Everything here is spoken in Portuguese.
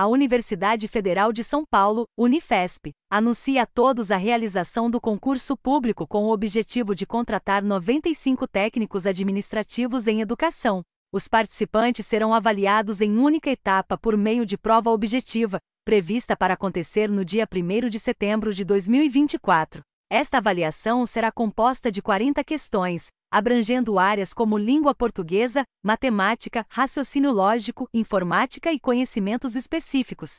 a Universidade Federal de São Paulo, Unifesp, anuncia a todos a realização do concurso público com o objetivo de contratar 95 técnicos administrativos em educação. Os participantes serão avaliados em única etapa por meio de prova objetiva, prevista para acontecer no dia 1 de setembro de 2024. Esta avaliação será composta de 40 questões, abrangendo áreas como língua portuguesa, matemática, raciocínio lógico, informática e conhecimentos específicos.